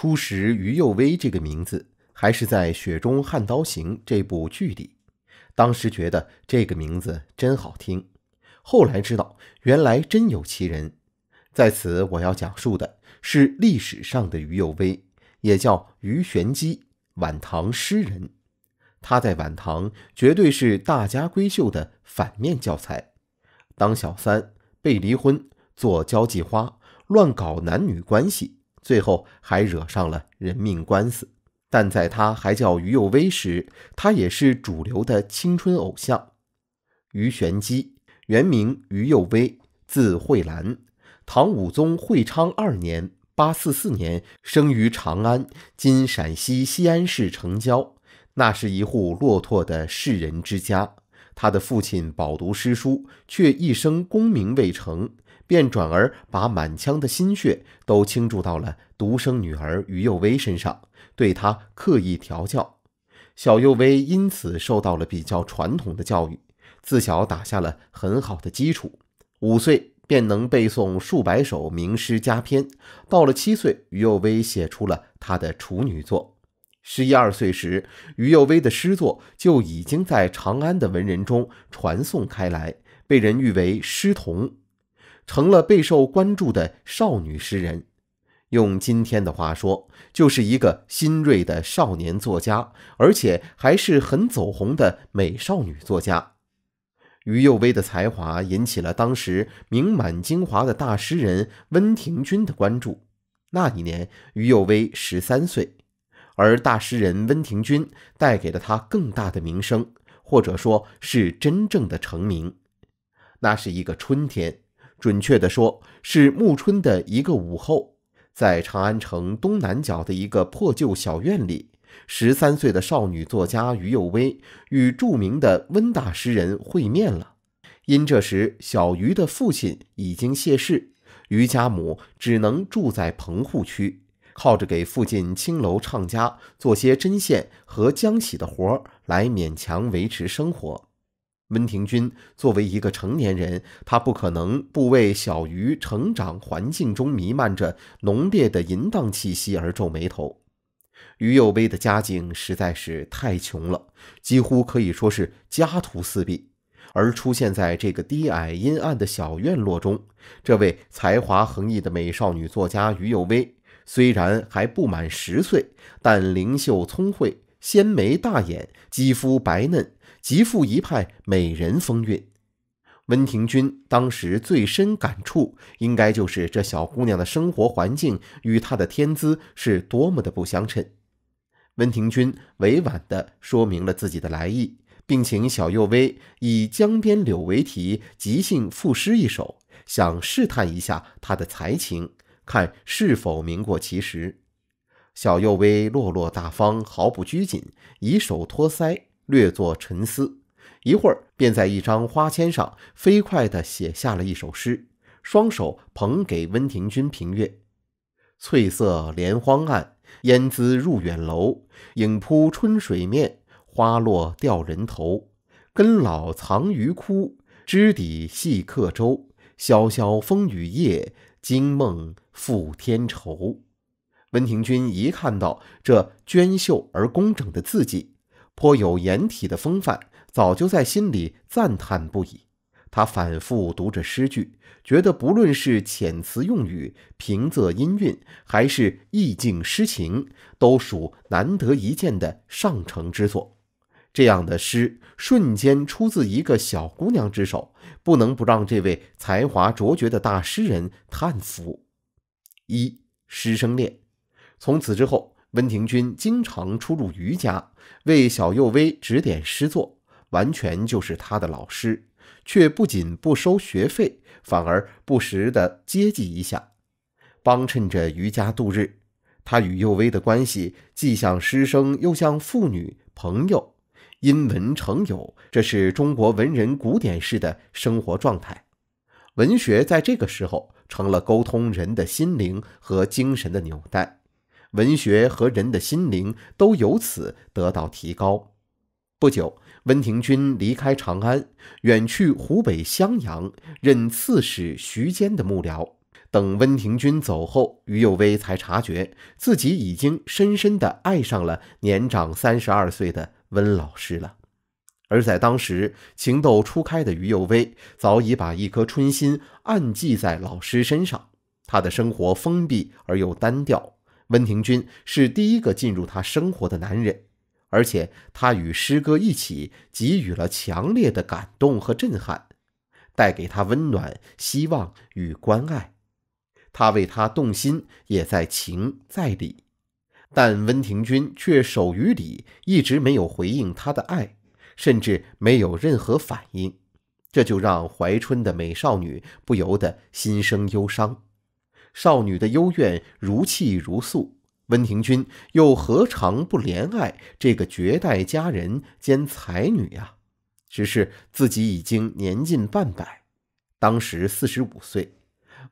初识于右薇这个名字，还是在《雪中悍刀行》这部剧里。当时觉得这个名字真好听，后来知道原来真有其人。在此我要讲述的是历史上的于右薇，也叫于玄机，晚唐诗人。他在晚唐绝对是大家闺秀的反面教材：当小三、被离婚、做交际花、乱搞男女关系。最后还惹上了人命官司，但在他还叫于幼威时，他也是主流的青春偶像。于玄机，原名于幼威，字惠兰，唐武宗会昌二年 （844 年）生于长安（今陕西西安市城郊），那是一户落拓的士人之家。他的父亲饱读诗书，却一生功名未成。便转而把满腔的心血都倾注到了独生女儿于幼薇身上，对她刻意调教。小幼薇因此受到了比较传统的教育，自小打下了很好的基础。五岁便能背诵数百首名诗佳篇，到了七岁，于幼薇写出了她的处女作。十一二岁时，于幼薇的诗作就已经在长安的文人中传颂开来，被人誉为“诗童”。成了备受关注的少女诗人，用今天的话说，就是一个新锐的少年作家，而且还是很走红的美少女作家。于幼薇的才华引起了当时名满京华的大诗人温庭筠的关注。那一年，于幼薇十三岁，而大诗人温庭筠带给了他更大的名声，或者说是真正的成名。那是一个春天。准确的说，是暮春的一个午后，在长安城东南角的一个破旧小院里，十三岁的少女作家于幼薇与著名的温大诗人会面了。因这时小鱼的父亲已经谢世，于家母只能住在棚户区，靠着给附近青楼唱家做些针线和浆洗的活儿来勉强维持生活。温庭筠作为一个成年人，他不可能不为小鱼成长环境中弥漫着浓烈的淫荡气息而皱眉头。于幼薇的家境实在是太穷了，几乎可以说是家徒四壁。而出现在这个低矮阴暗的小院落中，这位才华横溢的美少女作家于幼薇，虽然还不满十岁，但灵秀聪慧，纤眉大眼，肌肤白嫩。极富一派美人风韵。温庭筠当时最深感触，应该就是这小姑娘的生活环境与她的天资是多么的不相称。温庭筠委婉地说明了自己的来意，并请小幼薇以江边柳为题，即兴赋诗一首，想试探一下她的才情，看是否名过其实。小幼薇落落大方，毫不拘谨，以手托腮。略作沉思，一会儿便在一张花笺上飞快地写下了一首诗，双手捧给温庭筠评阅。翠色连荒岸，烟姿入远楼。影铺春水面，花落掉人头。根老藏鱼窟，枝底系客舟。萧萧风雨夜，惊梦复添愁。温庭筠一看到这娟秀而工整的字迹。颇有颜体的风范，早就在心里赞叹不已。他反复读着诗句，觉得不论是遣词用语、平仄音韵，还是意境诗情，都属难得一见的上乘之作。这样的诗瞬间出自一个小姑娘之手，不能不让这位才华卓绝的大诗人叹服。一师生恋，从此之后。温庭筠经常出入余家，为小幼薇指点诗作，完全就是他的老师，却不仅不收学费，反而不时的接济一下，帮衬着余家度日。他与幼薇的关系既像师生，又像父女朋友，因文成友，这是中国文人古典式的生活状态。文学在这个时候成了沟通人的心灵和精神的纽带。文学和人的心灵都由此得到提高。不久，温庭筠离开长安，远去湖北襄阳，任刺史徐坚的幕僚。等温庭筠走后，于右威才察觉自己已经深深的爱上了年长三十二岁的温老师了。而在当时情窦初开的于右威，早已把一颗春心暗记在老师身上。他的生活封闭而又单调。温庭筠是第一个进入她生活的男人，而且他与诗歌一起给予了强烈的感动和震撼，带给她温暖、希望与关爱。他为她动心，也在情在理，但温庭筠却守于理，一直没有回应她的爱，甚至没有任何反应。这就让怀春的美少女不由得心生忧伤。少女的幽怨如泣如诉，温庭筠又何尝不怜爱这个绝代佳人兼才女呀？只是自己已经年近半百，当时四十五岁，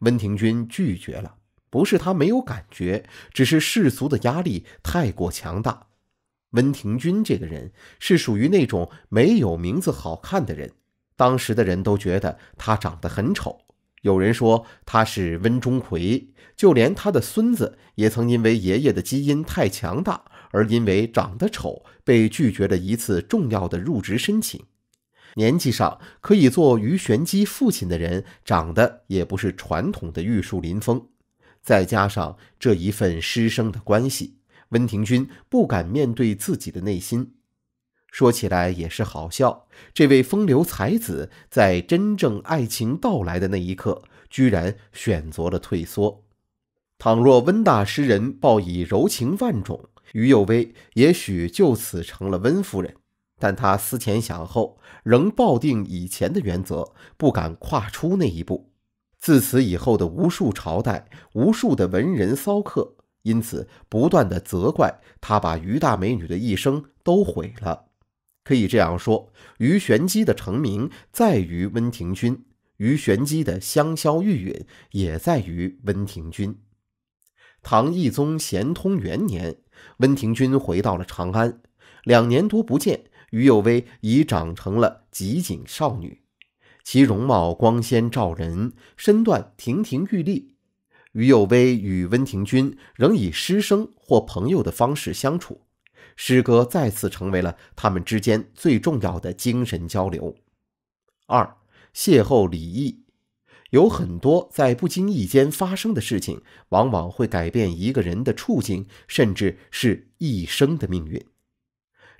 温庭筠拒绝了。不是他没有感觉，只是世俗的压力太过强大。温庭筠这个人是属于那种没有名字好看的人，当时的人都觉得他长得很丑。有人说他是温钟馗，就连他的孙子也曾因为爷爷的基因太强大，而因为长得丑被拒绝了一次重要的入职申请。年纪上可以做鱼玄机父亲的人，长得也不是传统的玉树临风，再加上这一份师生的关系，温庭筠不敢面对自己的内心。说起来也是好笑，这位风流才子在真正爱情到来的那一刻，居然选择了退缩。倘若温大诗人抱以柔情万种，于有薇也许就此成了温夫人。但他思前想后，仍抱定以前的原则，不敢跨出那一步。自此以后的无数朝代，无数的文人骚客，因此不断的责怪他，把于大美女的一生都毁了。可以这样说，鱼玄机的成名在于温庭筠，鱼玄机的香消玉殒也在于温庭筠。唐懿宗咸通元年，温庭筠回到了长安，两年多不见，于幼薇已长成了极景少女，其容貌光鲜照人，身段亭亭玉立。于幼薇与温庭筠仍以师生或朋友的方式相处。诗歌再次成为了他们之间最重要的精神交流。二，邂逅李毅。有很多在不经意间发生的事情，往往会改变一个人的处境，甚至是一生的命运。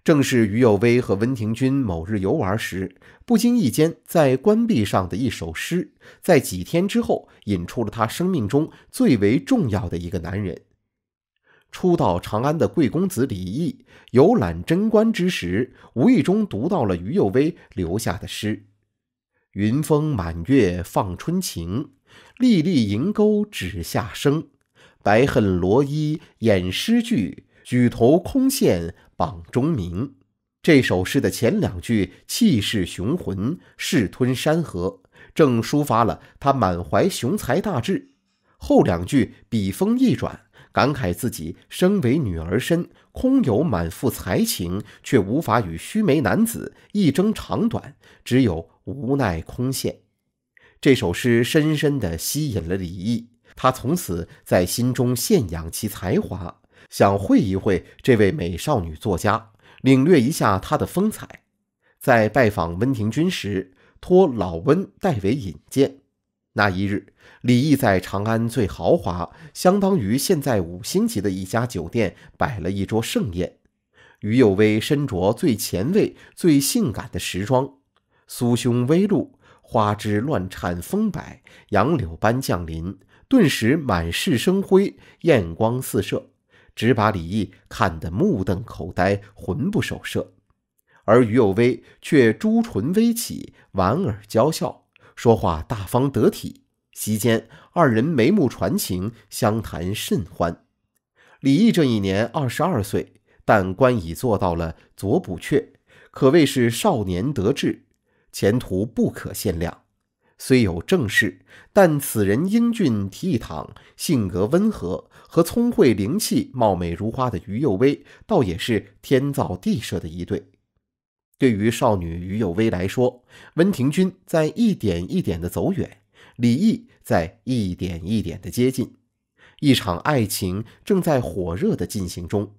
正是于有威和温庭筠某日游玩时，不经意间在关壁上的一首诗，在几天之后，引出了他生命中最为重要的一个男人。初到长安的贵公子李益游览贞观之时，无意中读到了于右威留下的诗：“云峰满月放春晴，粒粒银钩指下生。白恨罗衣掩诗句，举头空羡榜中名。”这首诗的前两句气势雄浑，势吞山河，正抒发了他满怀雄才大志；后两句笔锋一转。感慨自己身为女儿身，空有满腹才情，却无法与须眉男子一争长短，只有无奈空羡。这首诗深深地吸引了李毅，他从此在心中羡养其才华，想会一会这位美少女作家，领略一下她的风采。在拜访温庭筠时，托老温代为引荐。那一日，李毅在长安最豪华，相当于现在五星级的一家酒店，摆了一桌盛宴。于幼薇身着最前卫、最性感的时装，酥胸微露，花枝乱颤，风摆杨柳般降临，顿时满室生辉，艳光四射，直把李毅看得目瞪口呆，魂不守舍。而于幼薇却朱唇微启，莞尔娇笑。说话大方得体，席间二人眉目传情，相谈甚欢。李毅这一年二十二岁，但官已做到了左补阙，可谓是少年得志，前途不可限量。虽有正事，但此人英俊倜傥，性格温和，和聪慧灵气、貌美如花的于幼薇，倒也是天造地设的一对。对于少女于幼薇来说，温庭筠在一点一点的走远，李毅在一点一点的接近，一场爱情正在火热的进行中。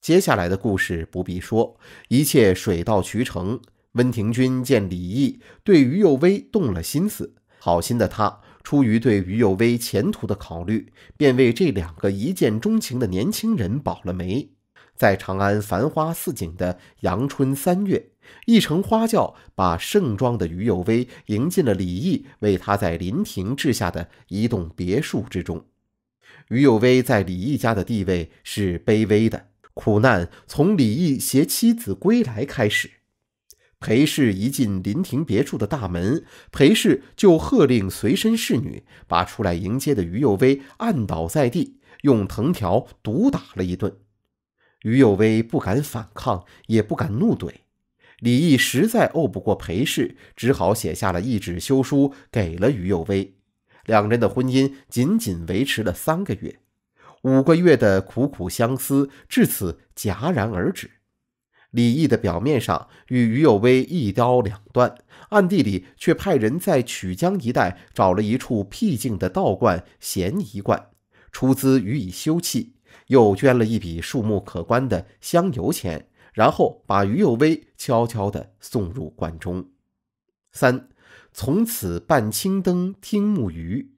接下来的故事不必说，一切水到渠成。温庭筠见李毅对于幼薇动了心思，好心的他出于对于幼薇前途的考虑，便为这两个一见钟情的年轻人保了媒。在长安繁花似锦的阳春三月，一乘花轿把盛装的于有威迎进了李毅为他在林亭置下的一栋别墅之中。于有威在李毅家的地位是卑微的，苦难从李毅携妻子归来开始。裴氏一进林亭别墅的大门，裴氏就喝令随身侍女把出来迎接的于有威按倒在地，用藤条毒打了一顿。于有威不敢反抗，也不敢怒怼。李毅实在拗不过裴氏，只好写下了一纸休书给了于有威。两人的婚姻仅仅维持了三个月，五个月的苦苦相思至此戛然而止。李毅的表面上与于有威一刀两断，暗地里却派人在曲江一带找了一处僻静的道观——咸宜观，出资予以休憩。又捐了一笔数目可观的香油钱，然后把于幼威悄悄地送入关中。三，从此伴青灯听木鱼。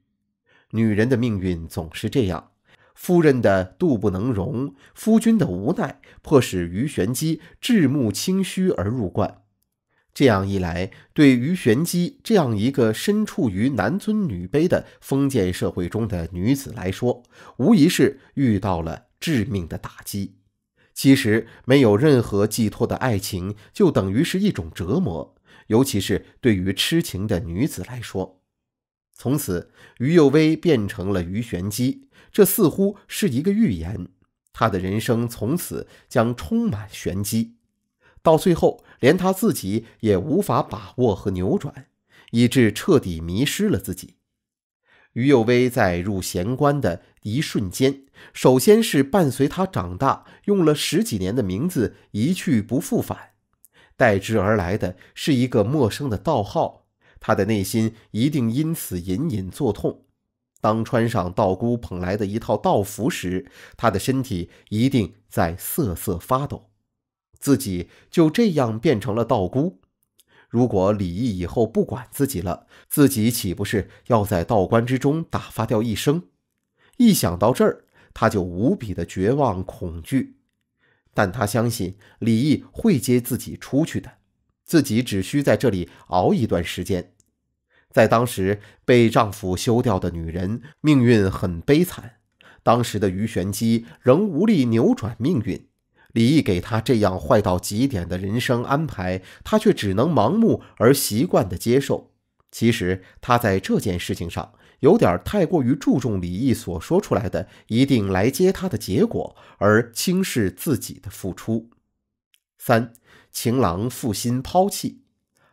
女人的命运总是这样，夫人的度不能容，夫君的无奈迫使于玄机至木清虚而入关。这样一来，对于玄机这样一个身处于男尊女卑的封建社会中的女子来说，无疑是遇到了致命的打击。其实，没有任何寄托的爱情，就等于是一种折磨，尤其是对于痴情的女子来说。从此，于幼薇变成了于玄机，这似乎是一个预言。她的人生从此将充满玄机。到最后，连他自己也无法把握和扭转，以致彻底迷失了自己。余有威在入贤关的一瞬间，首先是伴随他长大用了十几年的名字一去不复返，带之而来的是一个陌生的道号。他的内心一定因此隐隐作痛。当穿上道姑捧来的一套道服时，他的身体一定在瑟瑟发抖。自己就这样变成了道姑。如果李毅以后不管自己了，自己岂不是要在道观之中打发掉一生？一想到这儿，他就无比的绝望恐惧。但他相信李毅会接自己出去的，自己只需在这里熬一段时间。在当时被丈夫休掉的女人，命运很悲惨。当时的鱼玄机仍无力扭转命运。李毅给他这样坏到极点的人生安排，他却只能盲目而习惯地接受。其实他在这件事情上有点太过于注重李毅所说出来的“一定来接他的结果”，而轻视自己的付出。三情郎负心抛弃，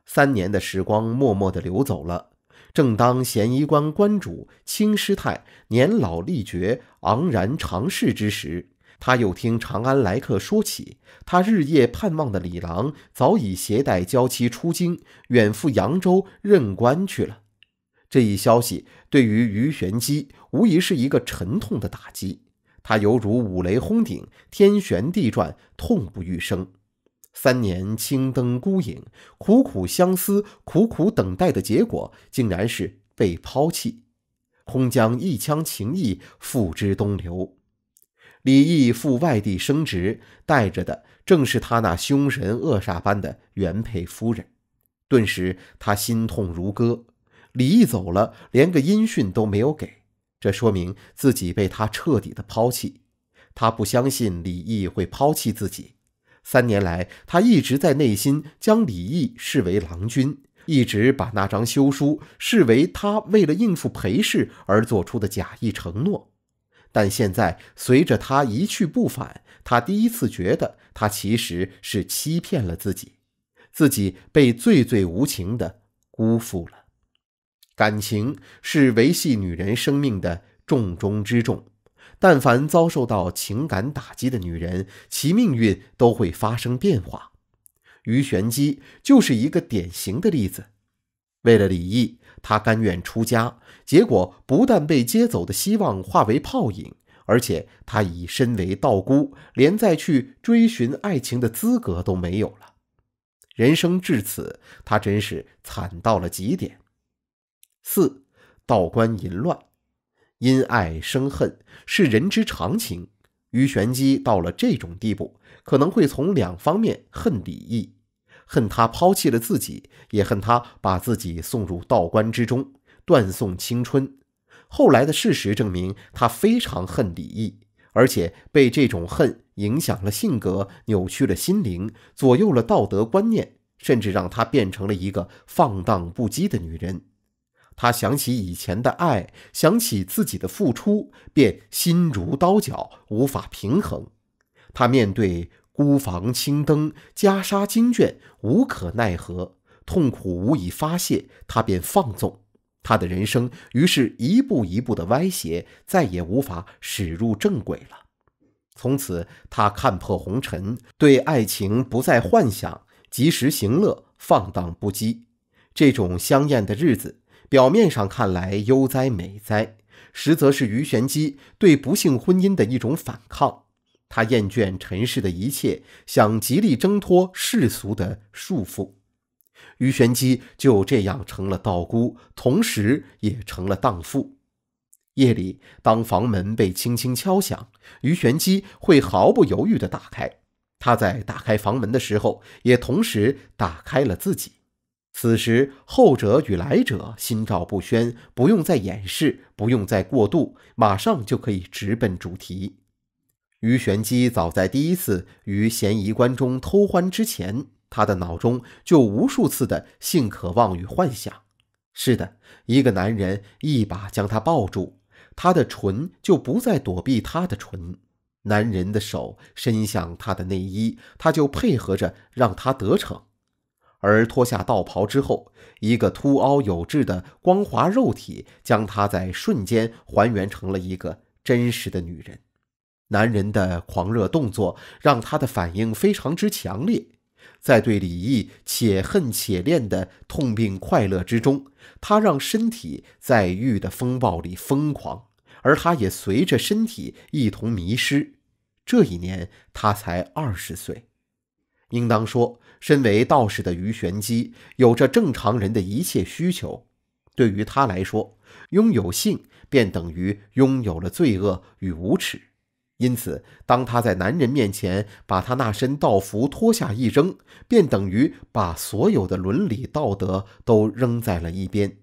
三年的时光默默地流走了。正当咸宜关关主青师太年老力绝、昂然长逝之时。他又听长安来客说起，他日夜盼望的李郎早已携带娇妻出京，远赴扬州任官去了。这一消息对于鱼玄机无疑是一个沉痛的打击，他犹如五雷轰顶，天旋地转，痛不欲生。三年青灯孤影，苦苦相思，苦苦等待的结果，竟然是被抛弃，空将一腔情意付之东流。李毅赴外地升职，带着的正是他那凶神恶煞般的原配夫人。顿时，他心痛如割。李毅走了，连个音讯都没有给，这说明自己被他彻底的抛弃。他不相信李毅会抛弃自己。三年来，他一直在内心将李毅视为郎君，一直把那张休书视为他为了应付裴氏而做出的假意承诺。但现在，随着他一去不返，他第一次觉得他其实是欺骗了自己，自己被最最无情的辜负了。感情是维系女人生命的重中之重，但凡遭受到情感打击的女人，其命运都会发生变化。于玄机就是一个典型的例子，为了李毅。他甘愿出家，结果不但被接走的希望化为泡影，而且他已身为道姑，连再去追寻爱情的资格都没有了。人生至此，他真是惨到了极点。四，道观淫乱，因爱生恨是人之常情。于玄机到了这种地步，可能会从两方面恨李毅。恨他抛弃了自己，也恨他把自己送入道观之中，断送青春。后来的事实证明，他非常恨李义，而且被这种恨影响了性格，扭曲了心灵，左右了道德观念，甚至让他变成了一个放荡不羁的女人。他想起以前的爱，想起自己的付出，便心如刀绞，无法平衡。他面对。孤房青灯，袈裟经卷，无可奈何，痛苦无以发泄，他便放纵。他的人生于是一步一步的歪斜，再也无法驶入正轨了。从此，他看破红尘，对爱情不再幻想，及时行乐，放荡不羁。这种香艳的日子，表面上看来悠哉美哉，实则是鱼玄机对不幸婚姻的一种反抗。他厌倦尘世的一切，想极力挣脱世俗的束缚。于玄机就这样成了道姑，同时也成了荡妇。夜里，当房门被轻轻敲响，于玄机会毫不犹豫地打开。他在打开房门的时候，也同时打开了自己。此时，后者与来者心照不宣，不用再掩饰，不用再过渡，马上就可以直奔主题。于玄机早在第一次于嫌疑关中偷欢之前，他的脑中就无数次的性渴望与幻想。是的，一个男人一把将她抱住，他的唇就不再躲避他的唇，男人的手伸向她的内衣，她就配合着让他得逞。而脱下道袍之后，一个凸凹有致的光滑肉体将她在瞬间还原成了一个真实的女人。男人的狂热动作让他的反应非常之强烈，在对李毅且恨且恋的痛并快乐之中，他让身体在欲的风暴里疯狂，而他也随着身体一同迷失。这一年他才二十岁，应当说，身为道士的于玄机有着正常人的一切需求，对于他来说，拥有性便等于拥有了罪恶与无耻。因此，当他在男人面前把他那身道服脱下一扔，便等于把所有的伦理道德都扔在了一边。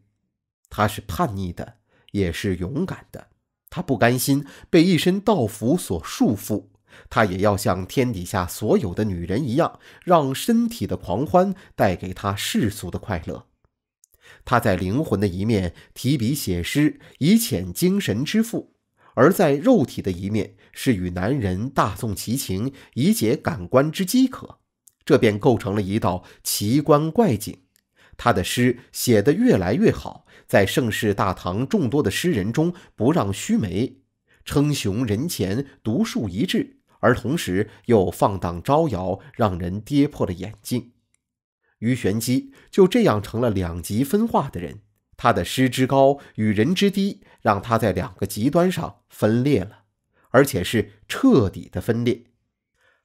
他是叛逆的，也是勇敢的。他不甘心被一身道服所束缚，他也要像天底下所有的女人一样，让身体的狂欢带给他世俗的快乐。他在灵魂的一面提笔写诗，以遣精神之负；而在肉体的一面，是与男人大纵其情，以解感官之饥渴，这便构成了一道奇观怪景。他的诗写得越来越好，在盛世大唐众多的诗人中不让须眉，称雄人前，独树一帜；而同时又放荡招摇，让人跌破了眼镜。于玄机就这样成了两极分化的人。他的诗之高与人之低，让他在两个极端上分裂了。而且是彻底的分裂，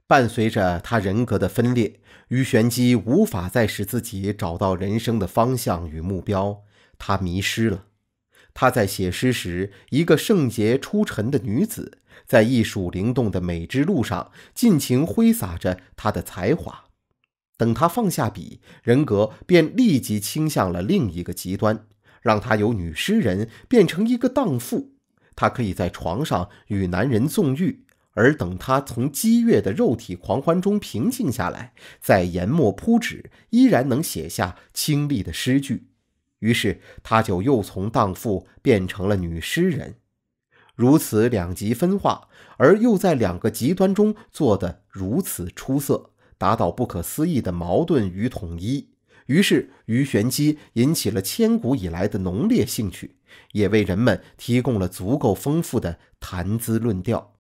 伴随着他人格的分裂，于玄机无法再使自己找到人生的方向与目标，他迷失了。他在写诗时，一个圣洁出尘的女子，在艺术灵动的美之路上，尽情挥洒着她的才华。等他放下笔，人格便立即倾向了另一个极端，让他由女诗人变成一个荡妇。她可以在床上与男人纵欲，而等她从激越的肉体狂欢中平静下来，在研墨铺纸，依然能写下清丽的诗句。于是，她就又从荡妇变成了女诗人。如此两极分化，而又在两个极端中做得如此出色，达到不可思议的矛盾与统一。于是，鱼玄机引起了千古以来的浓烈兴趣。也为人们提供了足够丰富的谈资论调。